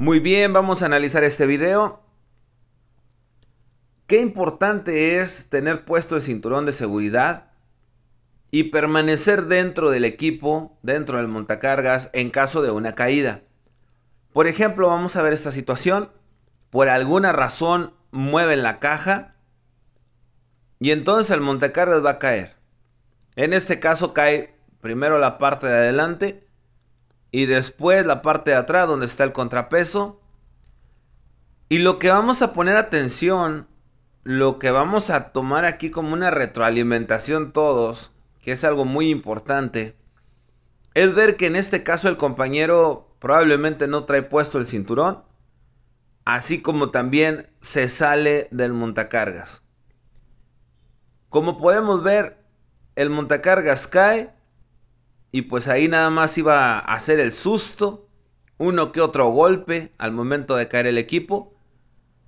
Muy bien, vamos a analizar este video. Qué importante es tener puesto el cinturón de seguridad y permanecer dentro del equipo, dentro del montacargas, en caso de una caída. Por ejemplo, vamos a ver esta situación. Por alguna razón mueven la caja y entonces el montacargas va a caer. En este caso cae primero la parte de adelante y después la parte de atrás donde está el contrapeso. Y lo que vamos a poner atención, lo que vamos a tomar aquí como una retroalimentación todos, que es algo muy importante, es ver que en este caso el compañero probablemente no trae puesto el cinturón, así como también se sale del montacargas. Como podemos ver, el montacargas cae y pues ahí nada más iba a hacer el susto, uno que otro golpe al momento de caer el equipo.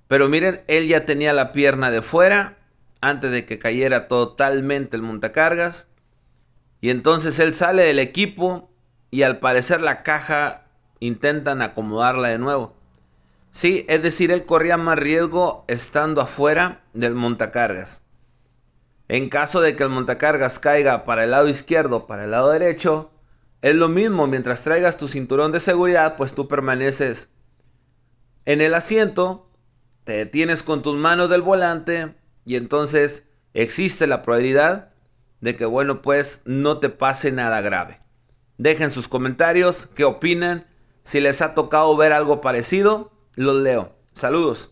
Pero miren, él ya tenía la pierna de fuera antes de que cayera totalmente el montacargas. Y entonces él sale del equipo y al parecer la caja intentan acomodarla de nuevo. Sí, es decir, él corría más riesgo estando afuera del montacargas. En caso de que el montacargas caiga para el lado izquierdo o para el lado derecho, es lo mismo, mientras traigas tu cinturón de seguridad, pues tú permaneces en el asiento, te detienes con tus manos del volante y entonces existe la probabilidad de que, bueno, pues no te pase nada grave. Dejen sus comentarios, qué opinan, si les ha tocado ver algo parecido, los leo. Saludos.